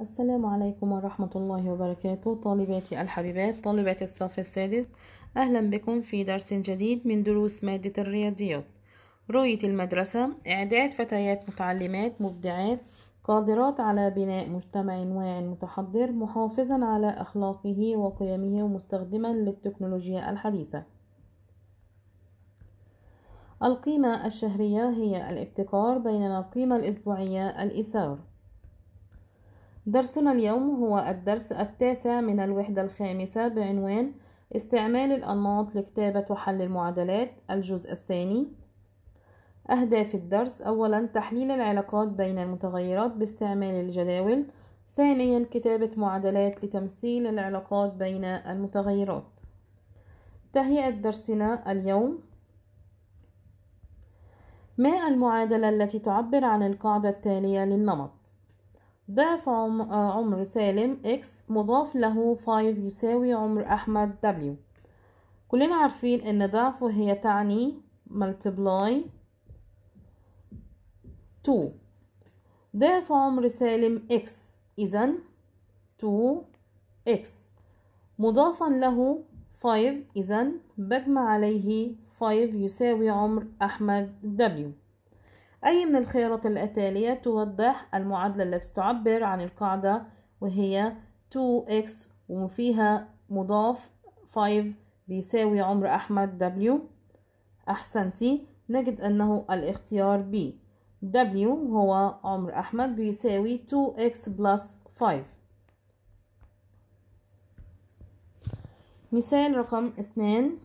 السلام عليكم ورحمة الله وبركاته طالباتي الحبيبات طالبات الصف السادس أهلا بكم في درس جديد من دروس مادة الرياضيات رؤية المدرسة إعداد فتيات متعلمات مبدعات قادرات على بناء مجتمع واعي متحضر محافظا على أخلاقه وقيمه ومستخدما للتكنولوجيا الحديثة القيمة الشهرية هي الابتكار بينما القيمة الأسبوعية الإثار درسنا اليوم هو الدرس التاسع من الوحدة الخامسة بعنوان استعمال الأنماط لكتابة وحل المعادلات الجزء الثاني أهداف الدرس أولا تحليل العلاقات بين المتغيرات باستعمال الجداول ثانيا كتابة معادلات لتمثيل العلاقات بين المتغيرات تهيئة درسنا اليوم ما المعادلة التي تعبر عن القاعدة التالية للنمط ضعف آه، عمر سالم X مضاف له 5 يساوي عمر أحمد W كلنا عارفين إن ضعفه هي تعني multiply 2 ضعف عمر سالم X اذن 2 2X مضافا له 5 إذن بجمع عليه 5 يساوي عمر أحمد W أي من الخيارات الأتالية توضح المعادلة التي تعبر عن القاعدة وهي 2x وفيها مضاف 5 بيساوي عمر أحمد W أحسنتي نجد أنه الاختيار B W هو عمر أحمد بيساوي 2x plus 5 مثال رقم 2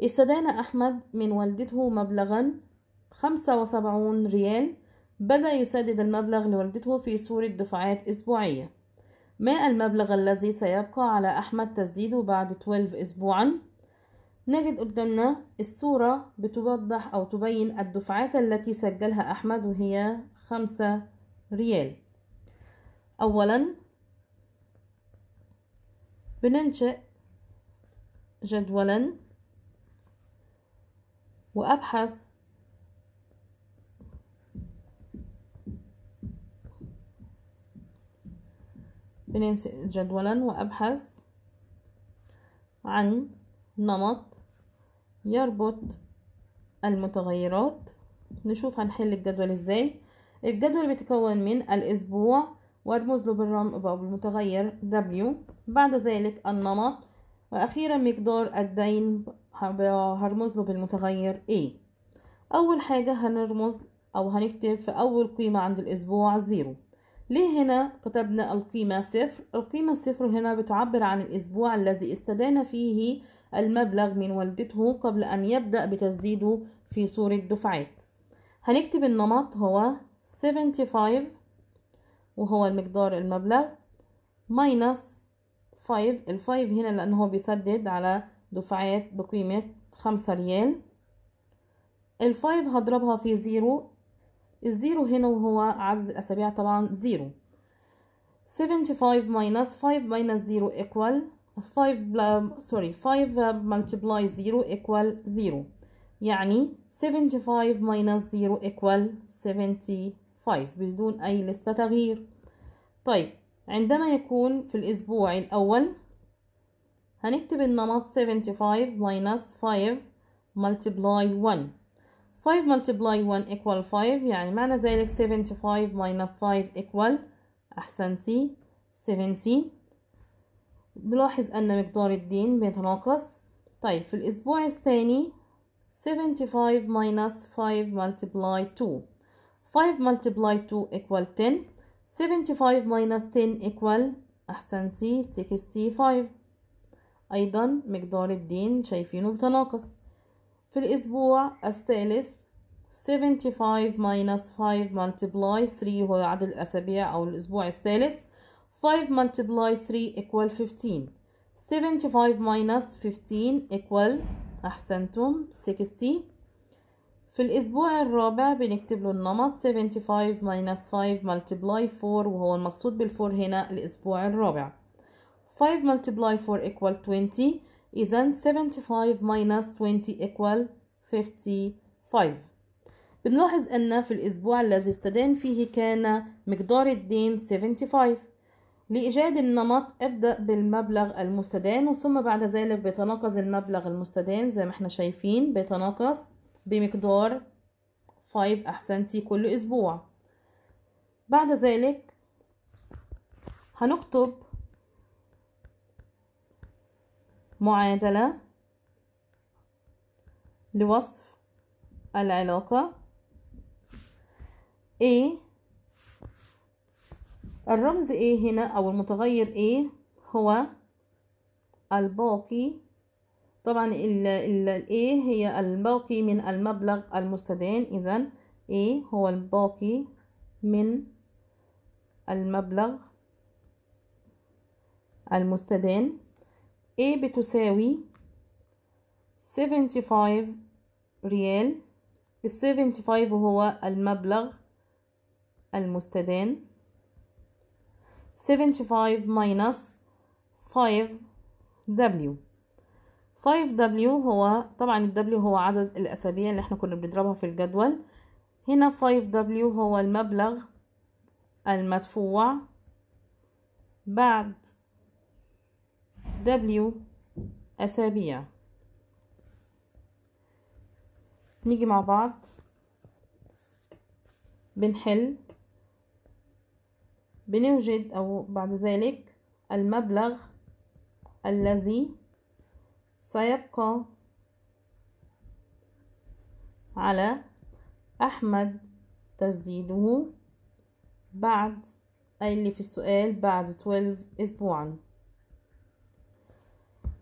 استدان أحمد من والدته مبلغا خمسة وسبعون ريال بدأ يسدد المبلغ لوالدته في صورة دفعات أسبوعية ما المبلغ الذي سيبقى على أحمد تسديده بعد 12 أسبوعا؟ نجد قدامنا الصورة بتوضح أو تبين الدفعات التي سجلها أحمد وهي خمسة ريال أولا بننشئ جدولا وأبحث بننسق جدولا وأبحث عن نمط يربط المتغيرات نشوف هنحل الجدول ازاي الجدول بيتكون من الأسبوع وارمز له بالرم باب بالمتغير W بعد ذلك النمط وأخيرا مقدار الدين هرمز له بالمتغير A أول حاجة هنرمز أو هنكتب في أول قيمة عند الأسبوع زيرو ليه هنا كتبنا القيمة صفر القيمة الصفر هنا بتعبر عن الأسبوع الذي استدان فيه المبلغ من والدته قبل أن يبدأ بتسديده في صورة دفعات هنكتب النمط هو 75 وهو المقدار المبلغ ماينس 5 الفايف هنا لأنه بيسدد على دفعات بقيمة 5 ريال الفايف هضربها في زيرو الزيرو هنا وهو عدد الأسابيع طبعا زيرو 75 minus 5 minus 0 equal 5 sorry سوري 5 uh, multiply 0 equal 0 يعني 75 minus 0 equal 75 بدون أي لسه تغيير طيب عندما يكون في الأسبوع الأول هنكتب النمط 75 minus 5 multiply 1 5 multiply 1 equal 5 يعني معنى ذلك 75 minus 5 equal أحسنتي 70 نلاحظ أن مقدار الدين بيتناقص طيب في الأسبوع الثاني 75 minus 5 multiply 2 5 multiply 2 equal 10 75 minus 10 equal أحسنتي 65 أيضا مقدار الدين شايفينه بتناقص في الأسبوع الثالث 75 minus 5 multiply 3 هو عدد الأسابيع أو الأسبوع الثالث 5 multiply 3 equal 15 75 minus 15 equal أحسنتم 60 في الأسبوع الرابع بنكتب له النمط 75 minus 5 multiply 4 وهو المقصود بالفور هنا الأسبوع الرابع 5 multiply 4 equal 20 إذا 75 minus 20 equal 55 بنلاحظ أن في الأسبوع الذي استدان فيه كان مقدار الدين 75 لإيجاد النمط ابدأ بالمبلغ المستدان ثم بعد ذلك بيتناقص المبلغ المستدان زي ما احنا شايفين بيتناقص بمقدار 5 أحسنتي كل أسبوع بعد ذلك هنكتب معادلة لوصف العلاقة A الرمز A هنا أو المتغير A هو الباقي طبعا ال ال A هي الباقي من المبلغ المستدان إذا A هو الباقي من المبلغ المستدان A إيه بتساوي 75 ريال ال 75 هو المبلغ المستدان 75 minus 5W 5W هو طبعا ال W هو عدد الأسابيع اللي احنا كنا بنضربها في الجدول هنا 5W هو المبلغ المدفوع بعد دبليو أسابيع نيجي مع بعض بنحل بنوجد أو بعد ذلك المبلغ الذي سيبقى على أحمد تسديده بعد أي اللي في السؤال بعد 12 أسبوعاً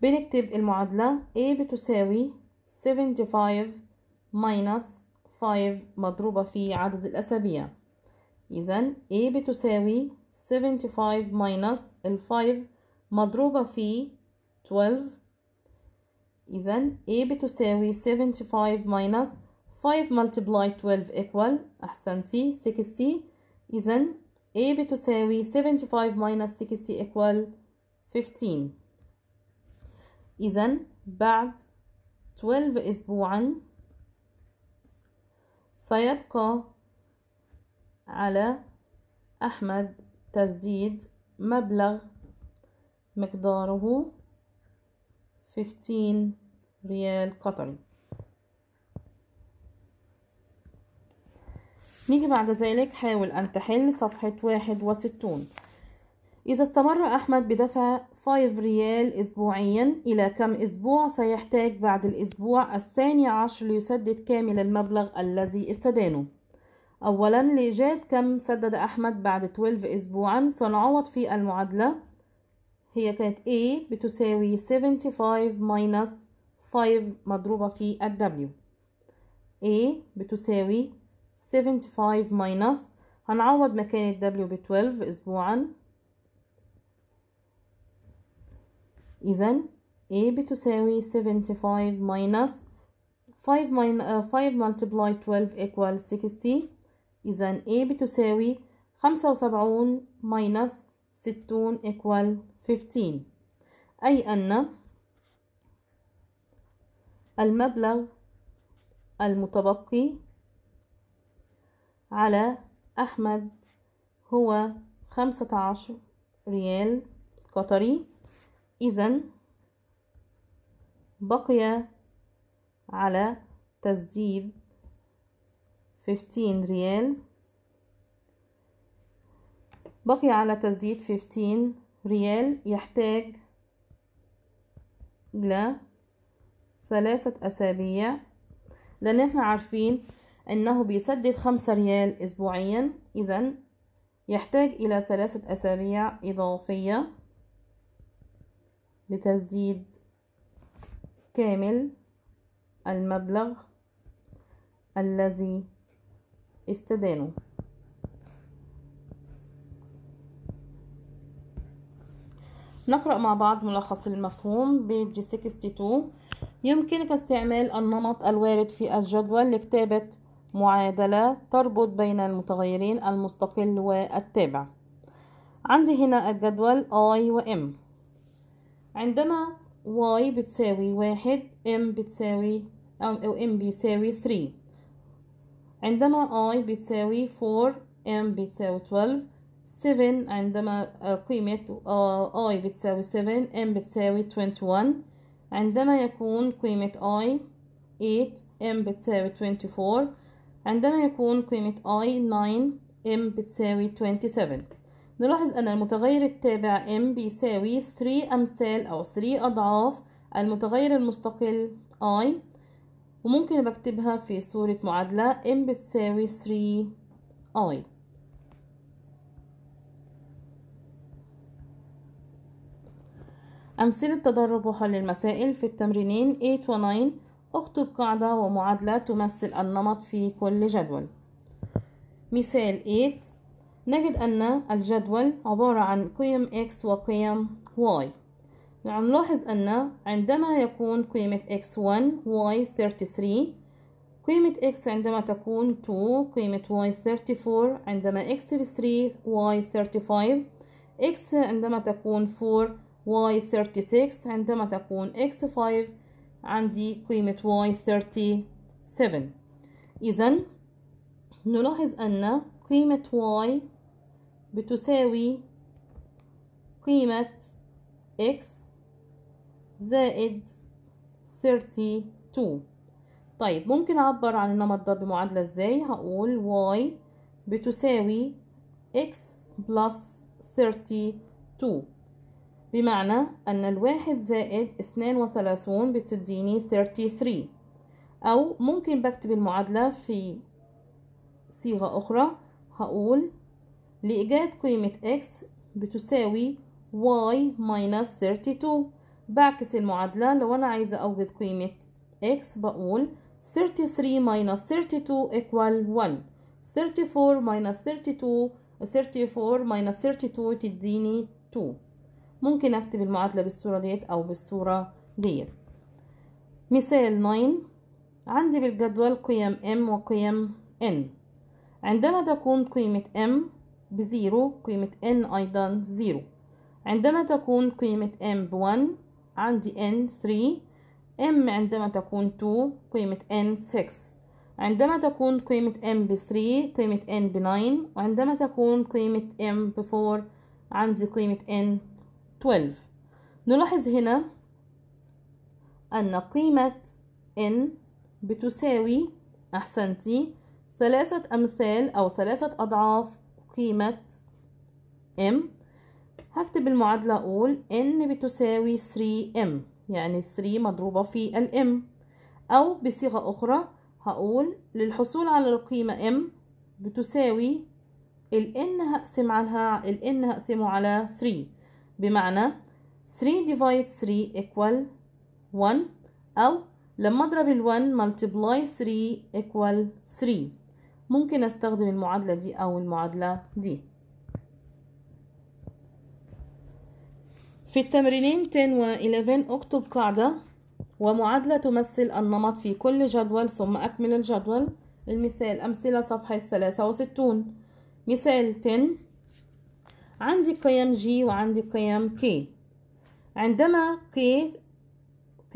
بنكتب المعادلة A بتساوي 75 ماينس 5 مضروبة في عدد الأسابيع إذن A بتساوي 75 ماينس الفايف مضروبة في 12 إذن A بتساوي 75 ماينس 5 multiply 12 equal أحسنتي 60 إذن A بتساوي 75 minus 60 equal 15 إذا بعد 12 أسبوعا سيبقى على أحمد تسديد مبلغ مقداره 15 ريال قطري نيجي بعد ذلك حاول أن تحل صفحة واحد وستون إذا استمر أحمد بدفع 5 ريال أسبوعيا إلى كم أسبوع سيحتاج بعد الأسبوع الثاني عشر ليسدد كامل المبلغ الذي استدانه أولا لإيجاد كم سدد أحمد بعد 12 أسبوعا سنعوض في المعادلة هي كانت A بتساوي 75 minus 5 مضروبة في W A بتساوي 75 minus هنعوض مكان ال W ب 12 أسبوعا إذا A بتساوي 75 minus 5 min, uh, 5 multiply 12 equals 60 إذا A بتساوي 75 minus 60 equal 15 أي أن المبلغ المتبقي على أحمد هو خمسة عشر ريال قطري إذا بقي على تسديد 15 ريال بقي على تسديد 15 ريال يحتاج إلى ثلاثة أسابيع لأن احنا عارفين أنه بيسدد خمسة ريال أسبوعيا إذا يحتاج إلى ثلاثة أسابيع إضافية لتسديد كامل المبلغ الذي استدانه نقرأ مع بعض ملخص المفهوم بيج 62 يمكنك استعمال النمط الوارد في الجدول لكتابة معادلة تربط بين المتغيرين المستقل والتابع عندي هنا الجدول I و M عندما y بتساوي واحد m بتساوي أو m بيساوي 3 عندما i بتساوي 4 m بتساوي 12 7 عندما قيمة i بتساوي 7 m بتساوي 21 عندما يكون قيمة i 8 m بتساوي 24 عندما يكون قيمة i 9 m بتساوي 27 نلاحظ أن المتغير التابع m بيساوي 3 أمثال أو 3 أضعاف المتغير المستقل i وممكن بكتبها في صورة معادلة m بتساوي 3i أمثلة تدرب وحل المسائل في التمرينين 8 و 9 اكتب قاعدة ومعادلة تمثل النمط في كل جدول مثال 8 نجد أن الجدول عبارة عن قيم x وقيم y نعم، نلاحظ أن عندما يكون قيمة x1 y 33 قيمة x عندما تكون 2 قيمة y 34 عندما x 3 y 35 x عندما تكون 4 y 36 عندما تكون x 5 عندي قيمة y 37 إذا نلاحظ أن قيمة y بتساوي قيمة x زائد 32 طيب ممكن أعبر عن النمط ده بمعادلة إزاي هقول y بتساوي x plus 32 بمعنى أن الواحد زائد 32 بتديني 33 أو ممكن بكتب المعادلة في صيغة أخرى هقول لإيجاد قيمة x بتساوي y minus 32 بعكس المعادلة لو أنا عايزة أوجد قيمة x بقول 33 minus 32 equal 1 34 minus 32 34 minus 32 تديني 2 ممكن أكتب المعادلة بالصورة ديت أو بالصورة ديت مثال 9 عندي بالجدول قيم m وقيم n عندما تكون قيمة m بزيرو قيمة n أيضا زيرو عندما تكون قيمة m ب1 عندي n 3 m عندما تكون 2 قيمة n 6 عندما تكون قيمة m ب 3 قيمة n ب 9 وعندما تكون قيمة m ب 4 عندي قيمة n 12 نلاحظ هنا أن قيمة n بتساوي أحسنتي ثلاثة أمثال أو ثلاثة أضعاف قيمة m هكتب المعادلة أقول n بتساوي 3m يعني 3 مضروبة في M أو بصيغة أخرى هقول للحصول على القيمة m بتساوي ال n هقسم عنها ال n هقسمه على 3 بمعنى 3 ديفايد 3 equal 1 أو لما اضرب ال 1 multiply 3 equal 3 ممكن استخدم المعادلة دي او المعادلة دي في التمرينين 10 و 11 اكتب قاعدة ومعادلة تمثل النمط في كل جدول ثم أكمل الجدول المثال أمثلة صفحة 63 مثال 10 عندي قيم G وعندي قيم K عندما K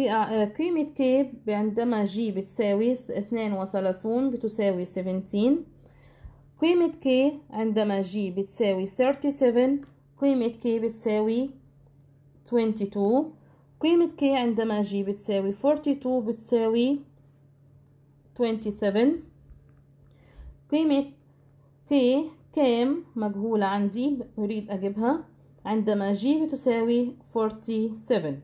آه، قيمة ك عندما ج بتساوي اثنين وثلاثون بتساوي 17 قيمة ك عندما ج بتساوي 37 قيمة ك بتساوي 22 قيمة ك عندما ج بتساوي 42 بتساوي 27 قيمة ك كام مجهولة عندي أريد أجيبها عندما ج بتساوي 47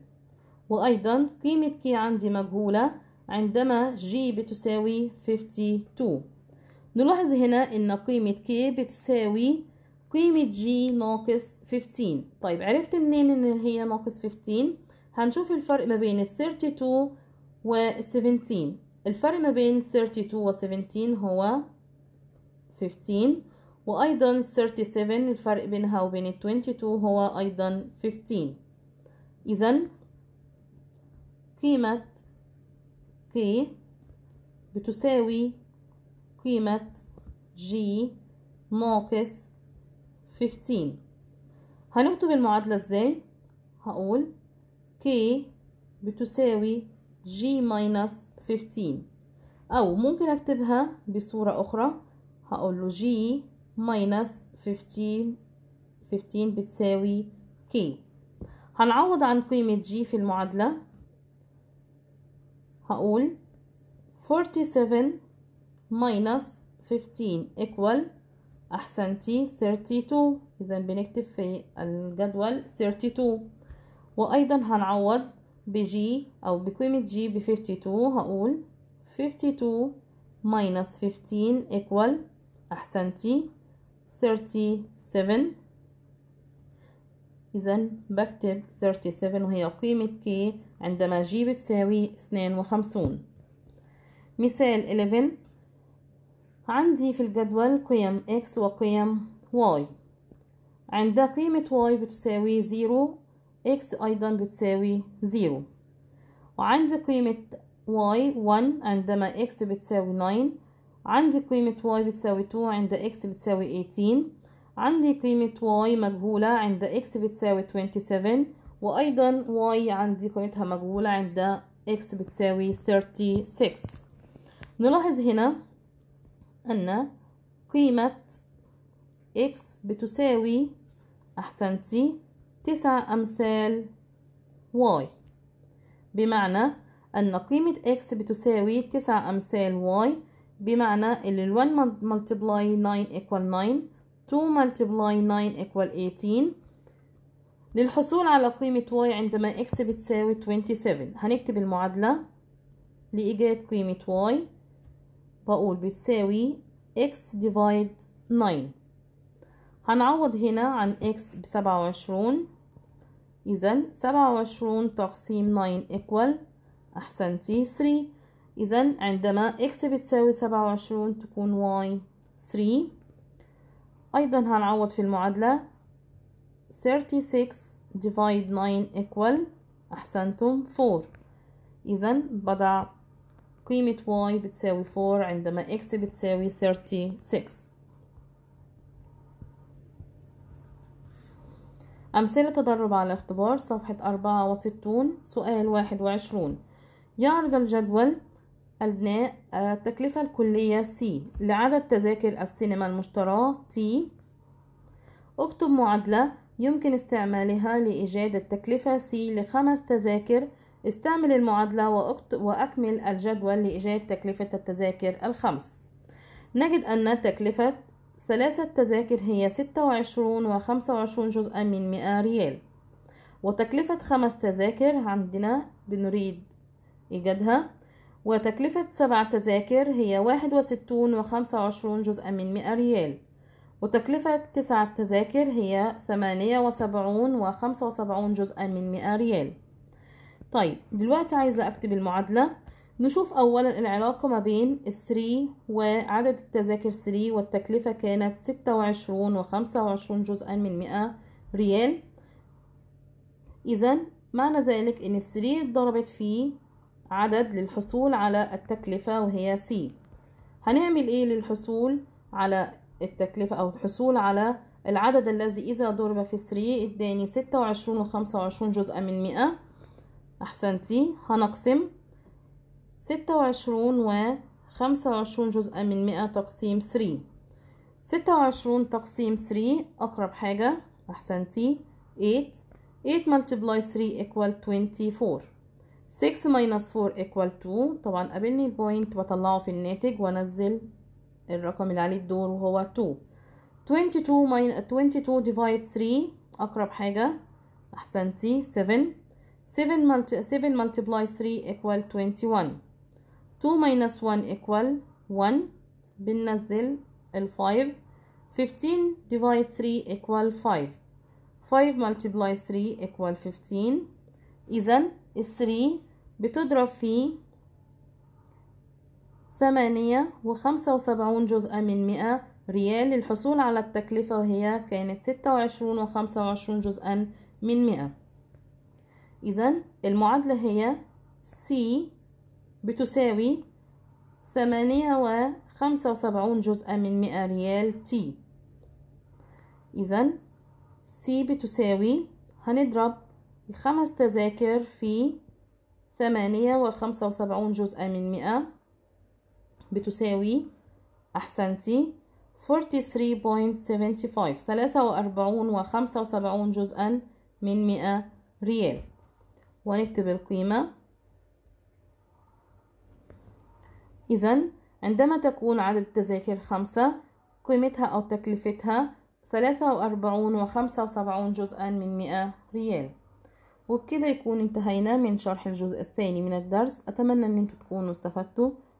وأيضا قيمة K عندي مجهولة عندما G بتساوي 52 نلاحظ هنا أن قيمة K بتساوي قيمة G ناقص 15 طيب عرفت منين أن هي ناقص 15 هنشوف الفرق ما بين 32 و 17 الفرق ما بين 32 و 17 هو 15 وأيضا 37 الفرق بينها وبين 22 هو أيضا 15 إذن قيمة ق بتساوي قيمة جي ناقص 15 هنكتب المعادلة ازاي؟ هقول ك بتساوي جي ماينس 15 أو ممكن أكتبها بصورة أخرى هقول له جي ماينس 15 15 بتساوي ك هنعوض عن قيمة جي في المعادلة هقول 47 minus 15 equal أحسنتي 32 إذا بنكتب في الجدول 32 وأيضا هنعوض بجي أو بقيمة جي ب 52 هقول 52 minus 15 equal أحسنتي 37 إذا بكتب 37 وهي قيمة كي عندما جي بتساوي 52 مثال 11 عندي في الجدول قيم X وقيم Y عند قيمة Y بتساوي 0 X أيضا بتساوي 0 وعند قيمة Y 1 عندما X بتساوي 9 عندي قيمة Y بتساوي 2 عند X بتساوي 18 عندي قيمة Y مجهولة عند X بتساوي 27 وأيضا y عندي قيمتها مجهولة عند x بتساوي 36 نلاحظ هنا أن قيمة x بتساوي أحسنتي تسعة أمثال y بمعنى أن قيمة x بتساوي تسعة أمثال y بمعنى ال 1 multiply 9 equal 9 2 multiply 9 equal 18 للحصول على قيمة y عندما x بتساوي 27 هنكتب المعادلة لإيجاد قيمة y بقول بتساوي x ديفايد 9 هنعوض هنا عن x ب 27 إذا 27 تقسيم 9 إيكوال أحسنتي 3 إذا عندما x بتساوي 27 تكون y 3 أيضا هنعوض في المعادلة 36 divide 9 equal أحسنتم 4 إذا بضع قيمة y بتساوي 4 عندما x بتساوي 36 أمثلة تدرب على الاختبار صفحة 64 سؤال واحد وعشرون يعرض الجدول البناء التكلفة آه، الكلية C لعدد تذاكر السينما المشتراة T اكتب معادلة يمكن استعمالها لإيجاد التكلفة C لخمس تذاكر استعمل المعادلة وأكمل الجدول لإيجاد تكلفة التذاكر الخمس نجد أن تكلفة ثلاثة تذاكر هي ستة وعشرون وخمسة وعشرون جزءا من مئة ريال وتكلفة خمس تذاكر عندنا بنريد إيجادها وتكلفة سبع تذاكر هي واحد وستون وخمسة وعشرون جزءا من مئة ريال وتكلفة تسعة تذاكر هي ثمانية وسبعون وخمسة وسبعون جزءا من مئة ريال طيب دلوقتي عايزة أكتب المعادلة نشوف أولا العلاقة ما بين 3 وعدد التذاكر 3 والتكلفة كانت ستة وعشرون وخمسة وعشرون جزءا من مئة ريال إذا معنى ذلك إن 3 ضربت في عدد للحصول على التكلفة وهي سي هنعمل إيه للحصول على التكلفة أو الحصول على العدد الذي إذا ضرب في 3 اداني ستة وعشرون وخمسة وعشرون جزءا من مئة أحسنتي هنقسم ستة وعشرون وخمسة وعشرون جزءا من مئة تقسيم 3 ستة وعشرون تقسيم 3 أقرب حاجة أحسنتي 8 8 multiply 3 equal 24 6 minus 4 equal 2 طبعا قابلني البوينت وطلعه في الناتج ونزل الرقم اللي عليه الدور وهو 2 22 22 ديفايد 3 اقرب حاجه احسنتي 7 7 ملتي 7 ملتبلاي 3 ايكوال 21 2 ماينس 1 ايكوال 1 بننزل ال 5 15 ديفايد 3 ايكوال 5 5 ملتبلاي 3 ايكوال 15 اذا ال 3 بتضرب في ثمانية وخمسة وسبعون جزءا من مئة ريال للحصول على التكلفة وهي كانت ستة وعشرون وخمسة وعشرون جزءا من مئة إذا المعادلة هي C بتساوي ثمانية وخمسة وسبعون جزءا من مئة ريال T إذا C بتساوي هنضرب الخمس تذاكر في ثمانية وخمسة وسبعون جزءا من مئة بتساوي أحسنتي 43.75 43 و75 جزءا من 100 ريال ونكتب القيمة إذا عندما تكون عدد التذاكر خمسة قيمتها أو تكلفتها ثلاثة وأربعون وخمسة وسبعون جزءا من مئة ريال وبكده يكون انتهينا من شرح الجزء الثاني من الدرس أتمنى أن انتم تكونوا استفدتوا